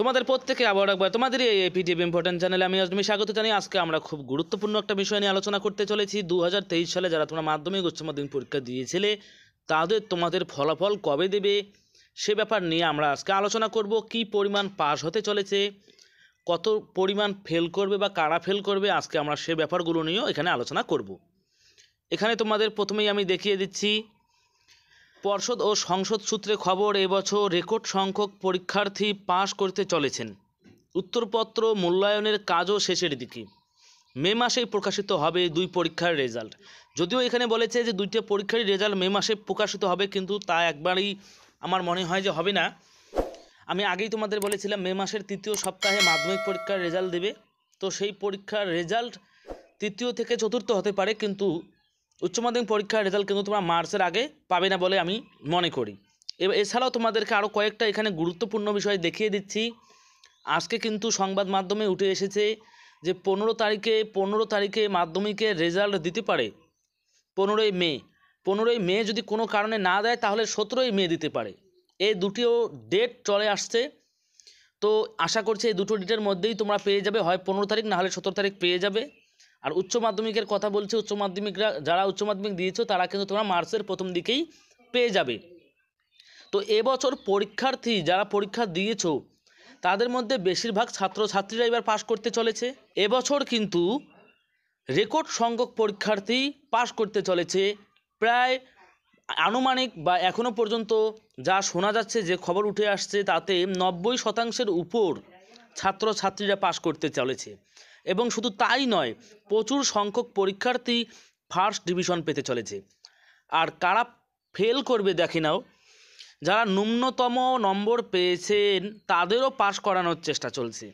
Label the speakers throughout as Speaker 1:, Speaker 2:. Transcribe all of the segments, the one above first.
Speaker 1: তোমাদের প্রত্যেকে আবার একবার তোমাদের এই পিডিএফ ইম্পর্টেন্ট চ্যানেলে আমি আজমি স্বাগত জানাই আজকে আমরা খুব গুরুত্বপূর্ণ একটা বিষয় নিয়ে আলোচনা করতে চলেছি দু সালে যারা তোমরা মাধ্যমিক উচ্চ মাধ্যমিক পরীক্ষা দিয়েছিলে তাদের তোমাদের ফলাফল কবে দেবে সে ব্যাপার নিয়ে আমরা আজকে আলোচনা করব কি পরিমাণ পাস হতে চলেছে কত পরিমাণ ফেল করবে বা কারা ফেল করবে আজকে আমরা সে ব্যাপারগুলো নিয়েও এখানে আলোচনা করব এখানে তোমাদের প্রথমেই আমি দেখিয়ে দিচ্ছি পর্ষদ ও সংসদ সূত্রে খবর এবছর রেকর্ড সংখ্যক পরীক্ষার্থী পাশ করতে চলেছেন উত্তরপত্র মূল্যায়নের কাজও শেষের দিকে মে মাসেই প্রকাশিত হবে দুই পরীক্ষার রেজাল্ট যদিও এখানে বলেছে যে দুইটা পরীক্ষারই রেজাল্ট মে মাসে প্রকাশিত হবে কিন্তু তা একবারই আমার মনে হয় যে হবে না আমি আগেই তোমাদের বলেছিলাম মে মাসের তৃতীয় সপ্তাহে মাধ্যমিক পরীক্ষার রেজাল্ট দেবে তো সেই পরীক্ষার রেজাল্ট তৃতীয় থেকে চতুর্থ হতে পারে কিন্তু উচ্চ মাধ্যমিক পরীক্ষার রেজাল্ট কিন্তু তোমরা মার্চের আগে পাবে না বলে আমি মনে করি এছাড়াও তোমাদেরকে আরও কয়েকটা এখানে গুরুত্বপূর্ণ বিষয় দেখিয়ে দিচ্ছি আজকে কিন্তু সংবাদ মাধ্যমে উঠে এসেছে যে পনেরো তারিখে পনেরো তারিখে মাধ্যমিকের রেজাল্ট দিতে পারে পনেরোই মে পনেরোই মে যদি কোনো কারণে না দেয় তাহলে সতেরোই মে দিতে পারে এই দুটিও ডেট চলে আসছে তো আশা করছি এই দুটো ডেটের মধ্যেই তোমরা পেয়ে যাবে হয় পনেরো তারিখ না হলে সতেরো তারিখ পেয়ে যাবে আর উচ্চ মাধ্যমিকের কথা বলছি উচ্চ মাধ্যমিকরা যারা উচ্চ মাধ্যমিক দিয়েছো তারা কিন্তু তোমরা মার্চের প্রথম দিকেই পেয়ে যাবে তো এবছর পরীক্ষার্থী যারা পরীক্ষা দিয়েছো তাদের মধ্যে বেশিরভাগ ছাত্রছাত্রীরা এবার পাশ করতে চলেছে এবছর কিন্তু রেকর্ড সংখ্যক পরীক্ষার্থী পাশ করতে চলেছে প্রায় আনুমানিক বা এখনও পর্যন্ত যা শোনা যাচ্ছে যে খবর উঠে আসছে তাতে নব্বই শতাংশের উপর ছাত্রছাত্রীরা পাশ করতে চলেছে এবং শুধু তাই নয় প্রচুর সংখ্যক পরীক্ষার্থী ফার্স্ট ডিভিশন পেতে চলেছে আর কারা ফেল করবে দেখি নাও যারা ন্যূনতম নম্বর পেয়েছেন তাদেরও পাশ করানোর চেষ্টা চলছে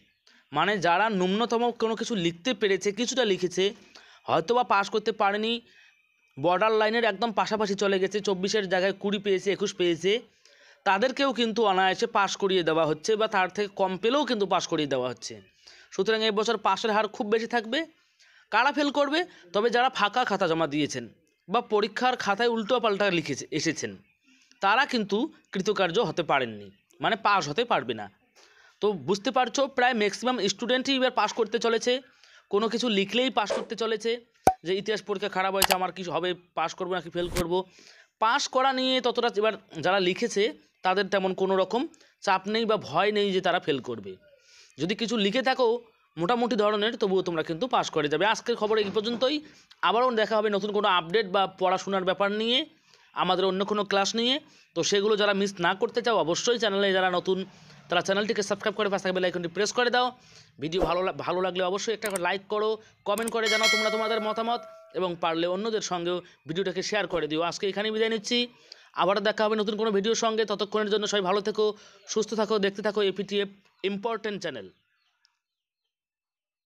Speaker 1: মানে যারা ন্যূনতম কোনো কিছু লিখতে পেরেছে কিছুটা লিখেছে হয়তো বা পাশ করতে পারেনি বর্ডার লাইনের একদম পাশাপাশি চলে গেছে চব্বিশের জায়গায় কুড়ি পেয়েছে একুশ পেয়েছে তাদেরকেও কিন্তু অনায়াসে পাশ করিয়ে দেওয়া হচ্ছে বা তার থেকে কম পেলেও কিন্তু পাশ করিয়ে দেওয়া হচ্ছে সুতরাং এই বছর পাশের হার খুব বেশি থাকবে কারা ফেল করবে তবে যারা ফাঁকা খাতা জমা দিয়েছেন বা পরীক্ষার খাতায় উল্টো পাল্টা লিখেছে এসেছেন তারা কিন্তু কৃতকার্য হতে পারেননি মানে পাস হতে পারবে না তো বুঝতে পারছো প্রায় ম্যাক্সিমাম স্টুডেন্টই এবার পাস করতে চলেছে কোনো কিছু লিখলেই পাস করতে চলেছে যে ইতিহাস পরীক্ষা খারাপ হয়েছে আমার কি হবে পাস করবো নাকি ফেল করব পাস করা নিয়ে ততটা এবার যারা লিখেছে তাদের তেমন কোনো রকম চাপ নেই বা ভয় নেই যে তারা ফেল করবে যদি কিছু লিখে থাকো মোটামুটি ধরনের তবুও তোমরা কিন্তু পাশ করে যাবে আজকের খবর এই পর্যন্তই আবারও দেখা হবে নতুন কোনো আপডেট বা পড়াশোনার ব্যাপার নিয়ে আমাদের অন্য কোনো ক্লাস নিয়ে তো সেগুলো যারা মিস না করতে চাও অবশ্যই চ্যানেলে যারা নতুন তারা চ্যানেলটিকে সাবস্ক্রাইব করে পাশে বেলাইকনটি প্রেস করে দাও ভিডিও ভালো ভালো লাগলে অবশ্যই একটা লাইক করো কমেন্ট করে জানাও তোমরা তোমাদের মতামত এবং পারলে অন্যদের সঙ্গেও ভিডিওটাকে শেয়ার করে দিও আজকে এখানেই বিদায় নিচ্ছি আবার দেখা হবে নতুন কোনো ভিডিওর সঙ্গে ততক্ষণের জন্য সবাই ভালো থেকো সুস্থ থাকো দেখতে থাকো এপিটিএফ ইম্পর্ট্যান্ট চ্যানেল